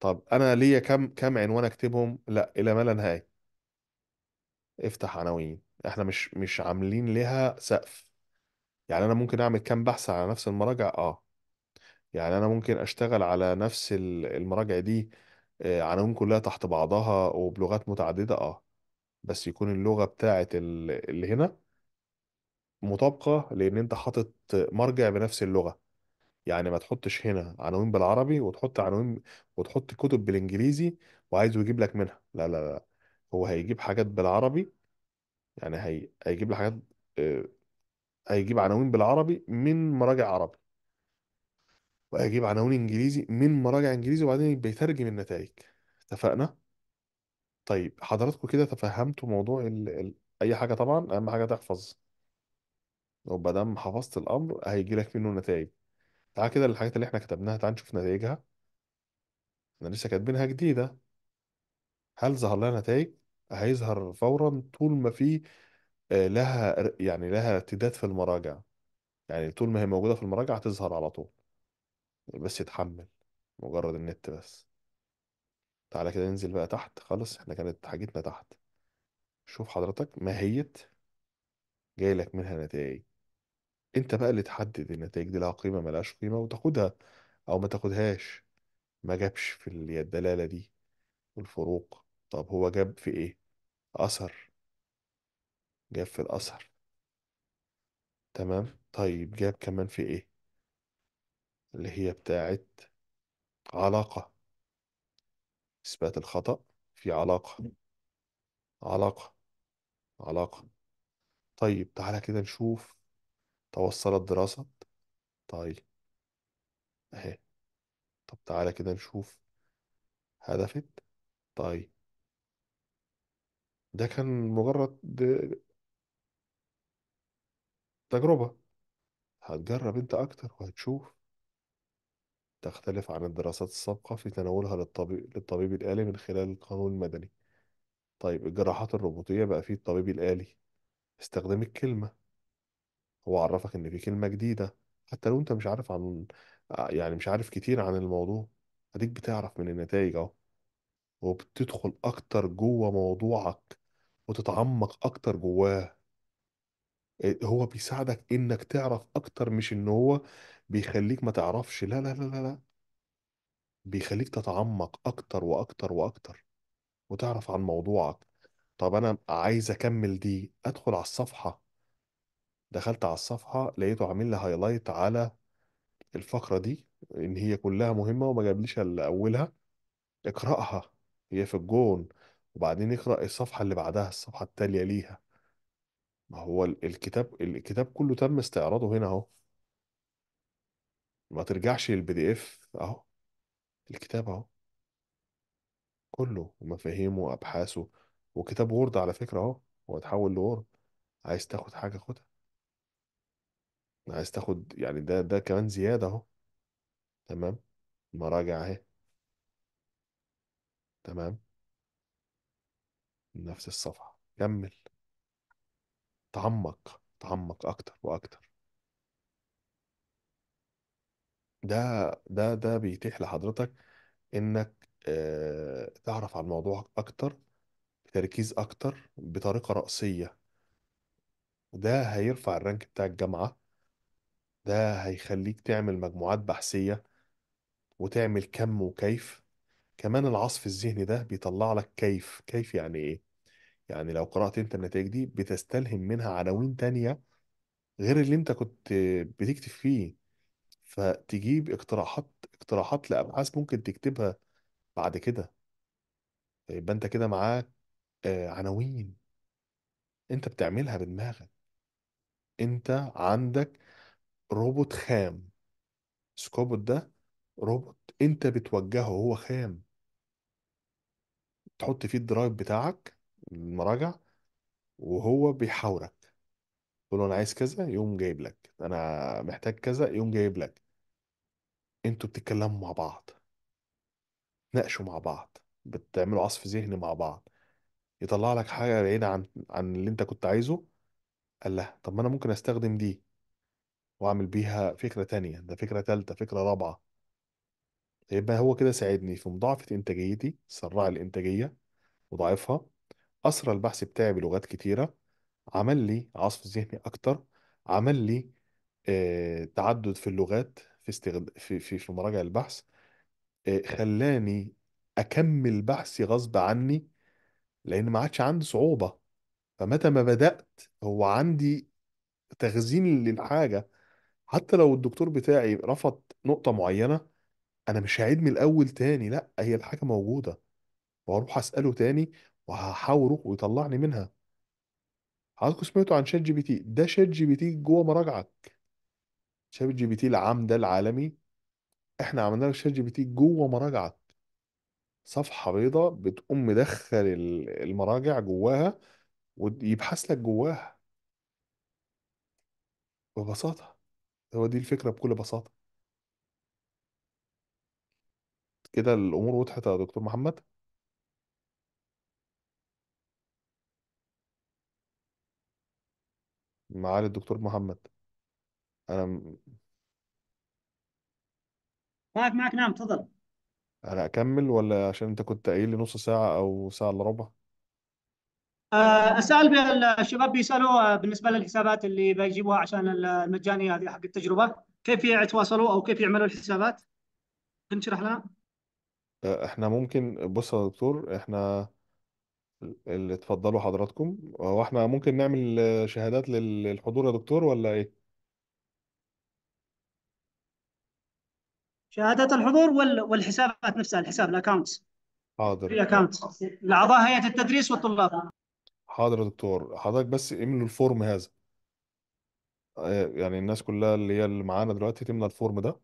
طب انا ليا كم كم عنوان اكتبهم لا الى ما لا نهاية افتح عناوين احنا مش مش عاملين لها سقف يعني انا ممكن اعمل كام بحث على نفس المراجع اه يعني انا ممكن اشتغل على نفس المراجع دي آه، عناوين كلها تحت بعضها وبلغات متعددة اه بس يكون اللغة بتاعت اللي هنا مطابقة لان انت حاطط مرجع بنفس اللغة يعني ما تحطش هنا عناوين بالعربي وتحط عناوين وتحط كتب بالانجليزي وعايزه يجيب لك منها لا لا لا هو هيجيب حاجات بالعربي يعني هي... هيجيب لي حاجات آه، هيجيب عناوين بالعربي من مراجع عربي وهيجيب عناوين انجليزي من مراجع انجليزي وبعدين بيترجم النتائج اتفقنا طيب حضراتكم كده تفهمتوا موضوع ال... ال... اي حاجه طبعا اهم حاجه تحفظ وما حفظت الامر هيجي لك منه نتائج تعال كده للحاجات اللي احنا كتبناها تعال نشوف نتائجها احنا لسه كاتبينها جديده هل ظهر لها نتائج هيظهر فورا طول ما في آه، لها يعني لها ارتداد في المراجع يعني طول ما هي موجودة في المراجع هتظهر على طول بس يتحمل مجرد النت بس تعالى كده ننزل بقى تحت خلاص احنا كانت حاجتنا تحت شوف حضرتك ماهية جايلك منها نتائج انت بقى اللي تحدد النتائج دي لها قيمة ملهاش قيمة وتاخدها او ما تاخدهاش ما جابش في الدلالة دي والفروق طب هو جاب في ايه أثر جاب في الأثر تمام طيب جاب كمان في إيه اللي هي بتاعت علاقة إثبات الخطأ في علاقة علاقة علاقة طيب تعالى كده نشوف توصلت دراسة طيب أهي طب تعالى كده نشوف هدفت طيب ده كان مجرد تجربة هتجرب انت اكتر وهتشوف تختلف عن الدراسات السابقة في تناولها للطبيب, للطبيب الآلي من خلال القانون المدني طيب الجراحات الروبوتية بقى فيه الطبيب الآلي استخدام الكلمة هو عرفك إن في كلمة جديدة حتى لو أنت مش عارف عن يعني مش عارف كتير عن الموضوع أديك بتعرف من النتائج أهو وبتدخل أكتر جوه موضوعك وتتعمق أكتر جواه آه، هو بيساعدك إنك تعرف أكتر مش إن هو بيخليك ما تعرفش لا لا لا لا لا بيخليك تتعمق أكتر وأكتر وأكتر وتعرف عن موضوعك طب أنا عايز أكمل دي أدخل على الصفحة دخلت على الصفحة لقيته عامل لي هايلايت على الفقرة دي إن هي كلها مهمة وما جابليش إلا أولها اقرأها هي في الجون وبعدين يقرأ الصفحة اللي بعدها الصفحة التالية ليها ما هو الكتاب الكتاب كله تم استعراضه هنا اهو ما ترجعش للبي دي اف اهو الكتاب اهو كله ومفاهيمه وابحاثه وكتاب وورد على فكرة اهو هو اتحول لوورد عايز تاخد حاجة خدها عايز تاخد يعني ده ده كمان زيادة اهو تمام مراجع اهي تمام نفس الصفحة كمل تعمق تعمق أكتر وأكتر ده ده ده بيتيح لحضرتك إنك آه، تعرف عن الموضوع أكتر بتركيز أكتر بطريقة رأسية ده هيرفع الرانك بتاع الجامعة ده هيخليك تعمل مجموعات بحثية وتعمل كم وكيف كمان العصف الذهني ده بيطلع لك كيف كيف يعني ايه يعني لو قرأت انت النتائج دي بتستلهم منها عناوين تانية غير اللي انت كنت بتكتب فيه فتجيب اقتراحات اقتراحات لأبحاث ممكن تكتبها بعد كده يبقى انت كده معاك آه، عناوين انت بتعملها بدماغك انت عندك روبوت خام سكوبوت ده روبوت انت بتوجهه هو خام تحط فيه الدرايف بتاعك المراجع وهو بيحاورك تقول له انا عايز كذا يقوم جايب لك انا محتاج كذا يقوم جايب لك انتوا بتتكلموا مع بعض تناقشوا مع بعض بتعملوا عصف ذهني مع بعض يطلع لك حاجه بعيده عن عن اللي انت كنت عايزه قال لها طب ما انا ممكن استخدم دي واعمل بيها فكره تانية ده فكره تالتة فكره رابعه يبقى هو كده ساعدني في مضاعفة إنتاجيتي سرع الإنتاجية وضعفها أسرع البحث بتاعي بلغات كتيرة عمل لي عصف ذهني أكتر عمل لي آه، تعدد في اللغات في استغد... في في, في مراجع البحث آه، خلاني أكمل بحثي غصب عني لأن ما عادش عندي صعوبة فمتى ما بدأت هو عندي تخزين للحاجة حتى لو الدكتور بتاعي رفض نقطة معينة انا مش هعيد من الاول تاني لا هي الحاجه موجوده واروح اساله تاني وهحاوره ويطلعني منها حضرتك سمعتوا عن شات جي بي تي ده شات جي بي تي جوه مراجعك شات جي بي تي العام ده العالمي احنا عملنا لك شات جي بي تي جوه مراجعك صفحه بيضاء بتقوم مدخل المراجع جواها ويبحث لك جواها ببساطه هو دي الفكره بكل بساطه كده الأمور وضحت يا دكتور محمد معالي الدكتور محمد أنا معك معك نعم تفضل أنا أكمل ولا عشان أنت كنت قايل لي نص ساعة أو ساعة إلا ربع آه، أسأل الشباب بيسألوا آه، بالنسبة للحسابات اللي بيجيبوها عشان المجانية هذه حق التجربة كيف يتواصلوا أو كيف يعملوا الحسابات؟ تنشرح لنا؟ آه، احنا ممكن بص يا دكتور احنا اللي اتفضلوا حضراتكم هو احنا ممكن نعمل شهادات للحضور يا دكتور ولا ايه شهادات الحضور والحسابات نفسها الحساب الاكونتس حاضر في اكونت الاعضاء هيئه التدريس والطلاب حاضر يا دكتور حضرتك بس املوا الفورم هذا آه، يعني الناس كلها اللي هي اللي معانا دلوقتي تملى الفورم ده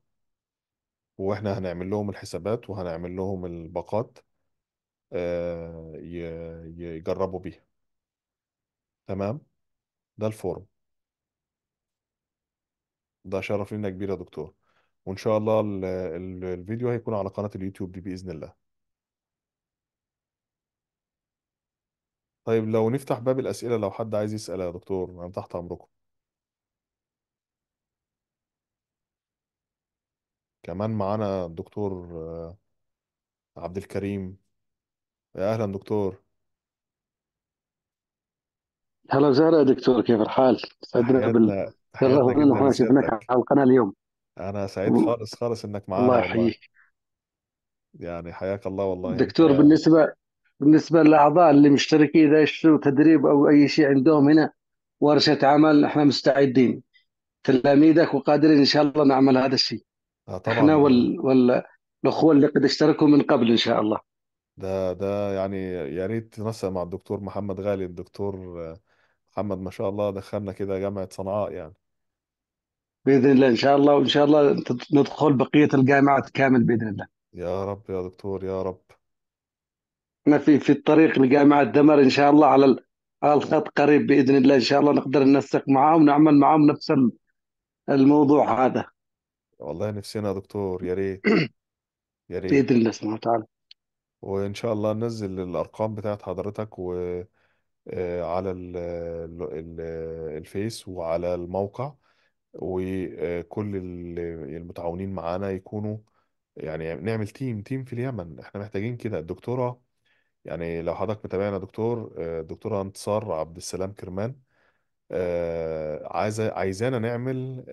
واحنا هنعمل لهم الحسابات وهنعمل لهم الباقات آه، يجربوا بيها تمام ده الفورم ده شرف لينا كبير يا دكتور وان شاء الله الفيديو هيكون على قناة اليوتيوب دي بإذن الله طيب لو نفتح باب الأسئلة لو حد عايز يسأل يا دكتور أنا تحت أمركم كمان معانا الدكتور آه، عبد الكريم يا أهلا دكتور هلا وسهلا يا دكتور كيف الحال؟ سعدنا بال تحياتنا تحياتنا جدا احنا شفناك لسيادتك على القناة اليوم أنا سعيد خالص خالص إنك الله والله يحييك يعني حياك الله والله أنت دكتور بالنسبة بالنسبة للأعضاء اللي مشتركين إذا يشتروا تدريب أو أي شيء عندهم هنا ورشة عمل احنا مستعدين تلاميذك وقادرين إن شاء الله نعمل هذا الشيء آه احنا وال... والاخوه اللي قد اشتركوا من قبل ان شاء الله ده ده يعني يا ريت تنسق مع الدكتور محمد غالي الدكتور آه، محمد ما شاء الله دخلنا كده جامعة صنعاء يعني باذن الله ان شاء الله وان شاء الله ندخل بقيه الجامعات كامل باذن الله يا رب يا دكتور يا رب احنا في في الطريق لجامعه دمر ان شاء الله على على الخط قريب باذن الله ان شاء الله نقدر ننسق معاهم ونعمل معاهم نفس الموضوع هذا والله نفسنا يا دكتور يا ريت (coughs) يا ريت بإذن الله سبحانه وتعالى وإن شاء الله ننزل الأرقام بتاعت حضرتك و آه، على الفيس وعلى الموقع وكل آه، المتعاونين معانا يكونوا يعني نعمل تيم تيم في اليمن احنا محتاجين كده الدكتورة يعني لو حضرتك متابعنا دكتور الدكتورة آه، انتصار عبد السلام كرمان عايزة عايزانا نعمل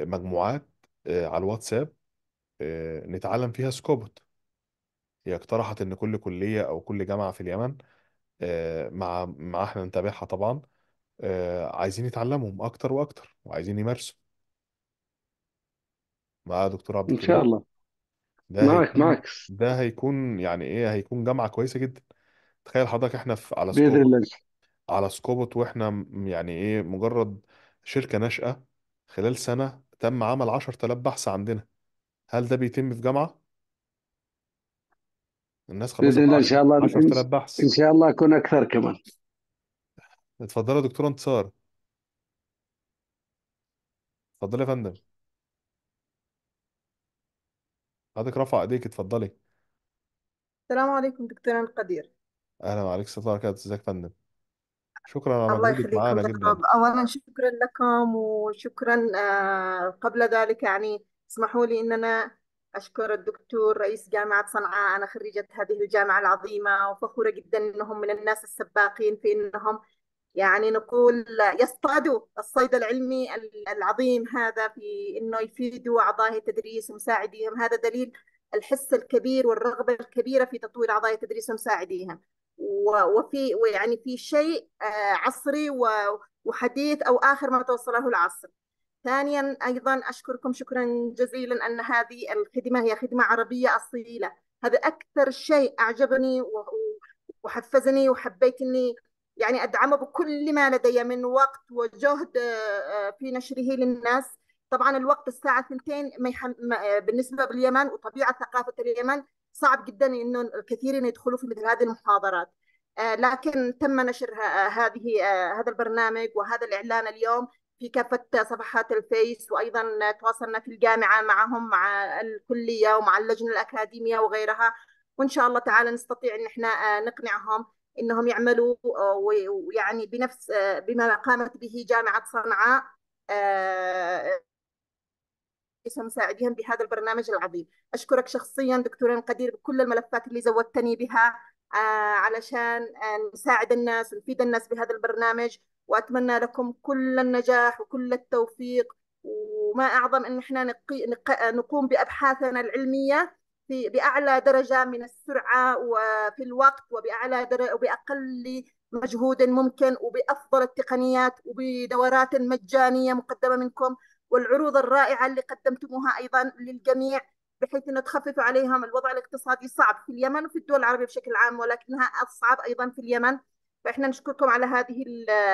مجموعات آه، على الواتساب آه، نتعلم فيها سكوبوت هي اقترحت ان كل كليه او كل جامعه في اليمن آه، مع مع احنا نتابعها طبعا عايزين يتعلمهم اكتر واكتر وعايزين يمارسوا مع دكتور عبد إن شاء الكريم الله ده معك هيكون معك ده هيكون يعني ايه هيكون جامعه كويسه جدا تخيل حضرتك احنا في على بإذن سكوبوت الله على سكوبوت واحنا يعني ايه مجرد شركه ناشئه خلال سنة تم عمل 10000 بحث عندنا هل ده بيتم في جامعة؟ الناس خلصت باذن الله ان شاء الله 10000 بحث ان شاء الله اكون اكثر كمان اتفضلي يا دكتورة انتصار اتفضلي يا فندم حضرتك رفع ايديك اتفضلي السلام عليكم دكتور القدير اهلا وعليكم السلام ورحمه الله وبركاته ازيك يا فندم شكرا على الله مجهودك يخليكم معانا جدا دكتور أولا شكرا لكم وشكرا آه، قبل ذلك يعني اسمحوا لي أن أنا أشكر الدكتور رئيس جامعة صنعاء أنا خريجة هذه الجامعة العظيمة وفخورة جدا أنهم من الناس السباقين في أنهم يعني نقول يصطادوا الصيد العلمي العظيم هذا في أنه يفيدوا أعضاء التدريس ومساعديهم هذا دليل الحس الكبير والرغبة الكبيرة في تطوير أعضاء التدريس ومساعديهم وفي ويعني في شيء آه، عصري وحديث او اخر ما توصله العصر. ثانيا ايضا اشكركم شكرا جزيلا ان هذه الخدمه هي خدمه عربيه اصيله، هذا اكثر شيء اعجبني وحفزني وحبيت اني يعني ادعمه بكل ما لدي من وقت وجهد آه، آه، في نشره للناس طبعا الوقت الساعة 2 بالنسبة باليمن وطبيعة ثقافة اليمن صعب جدا انه الكثيرين يدخلوا في مثل هذه المحاضرات آه، لكن تم نشر آه، هذه آه، هذا البرنامج وهذا الاعلان اليوم في كافة صفحات الفيس وأيضا تواصلنا في الجامعة معهم مع الكلية ومع اللجنة الأكاديمية وغيرها وإن شاء الله تعالى نستطيع إن إحنا نقنعهم إنهم يعملوا ويعني بنفس بما قامت به جامعة صنعاء ورئيس بهذا البرنامج العظيم أشكرك شخصيا دكتورين قدير بكل الملفات اللي زودتني بها آه، علشان آه، نساعد الناس ونفيد الناس بهذا البرنامج وأتمنى لكم كل النجاح وكل التوفيق وما أعظم أن احنا نقوم بأبحاثنا العلمية في بأعلى درجة من السرعة وفي الوقت وبأعلى در... وبأقل مجهود ممكن وبأفضل التقنيات وبدورات مجانية مقدمة منكم والعروض الرائعة اللي قدمتموها أيضا للجميع بحيث أن تخففوا عليهم الوضع الاقتصادي صعب في اليمن وفي الدول العربية بشكل عام ولكنها أصعب أيضا في اليمن فإحنا نشكركم على هذه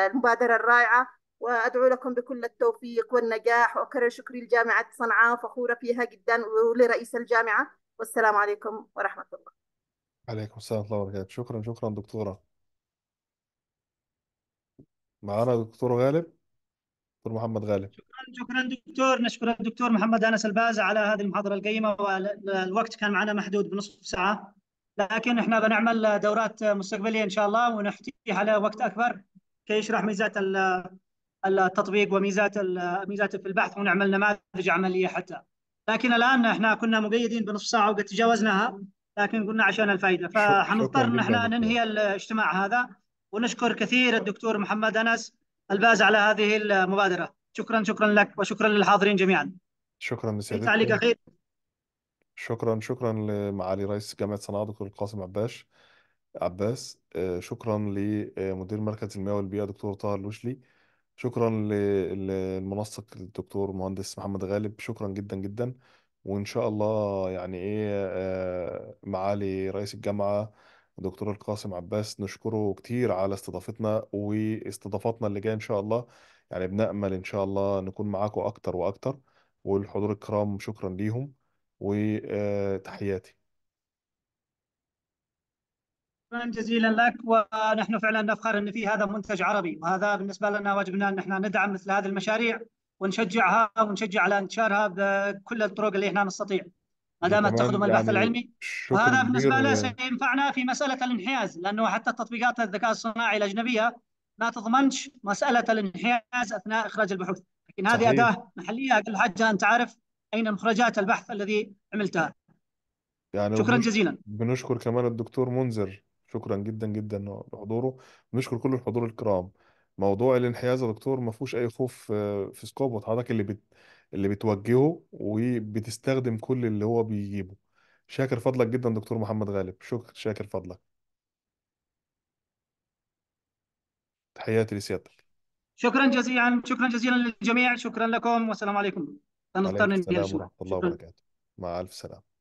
المبادرة الرائعة وأدعو لكم بكل التوفيق والنجاح وأكرر شكري لجامعة صنعاء فخورة فيها جدا ولرئيس الجامعة والسلام عليكم ورحمة الله عليكم السلام ورحمة الله وبركاته شكرا شكرا دكتورة معنا دكتور غالب دكتور محمد غالب شكرا دكتور نشكر الدكتور محمد انس الباز على هذه المحاضره القيمه والوقت كان معنا محدود بنصف ساعه لكن احنا بنعمل دورات مستقبليه ان شاء الله ونحتيح على وقت اكبر كي يشرح ميزات التطبيق وميزات ميزات في البحث ونعمل نماذج عمليه حتى لكن الان احنا كنا مقيدين بنصف ساعه وقد تجاوزناها لكن قلنا عشان الفائده فحنضطر ان احنا ننهي الاجتماع هذا ونشكر كثير الدكتور محمد انس الباز على هذه المبادرة شكرا شكرا لك وشكرا للحاضرين جميعا شكرا لسيادتك تعليق أخير شكرا شكرا لمعالي رئيس جامعة صنعاء دكتور القاسم عباش عباس شكرا لمدير مركز المياه والبيئة دكتور طاهر لوشلي شكرا للمنسق الدكتور مهندس محمد غالب شكرا جدا جدا وإن شاء الله يعني إيه آه، معالي رئيس الجامعة دكتور القاسم عباس نشكره كتير على استضافتنا واستضافاتنا اللي جايه ان شاء الله يعني بنأمل ان شاء الله نكون معاكم اكتر واكتر والحضور الكرام شكرا ليهم وتحياتي آه، شكرا جزيلا لك ونحن فعلا نفخر ان في هذا منتج عربي وهذا بالنسبه لنا واجبنا ان احنا ندعم مثل هذه المشاريع ونشجعها ونشجع على انتشارها بكل الطرق اللي احنا نستطيع. ما دامت تخدم البحث يعني العلمي وهذا بالنسبه له يعني. سينفعنا في مساله الانحياز لانه حتى تطبيقات الذكاء الصناعي الاجنبيه ما تضمنش مساله الانحياز اثناء اخراج البحوث لكن هذه صحيح. اداه محليه اقل حاجه انت عارف اين مخرجات البحث الذي عملتها يعني شكرا وبنش... جزيلا بنشكر كمان الدكتور منذر شكرا جدا جدا لحضوره بنشكر كل الحضور الكرام موضوع الانحياز يا دكتور ما فيهوش اي خوف في سكوب حضرتك اللي بت... اللي بتوجهه وبتستخدم كل اللي هو بيجيبه شاكر فضلك جدا دكتور محمد غالب شكر شاكر فضلك تحياتي لسيادتك شكرا جزيلا شكرا جزيلا للجميع شكرا لكم والسلام عليكم سنضطر عليكم السلام ورحمة الله شكرا. وبركاته مع ألف سلامة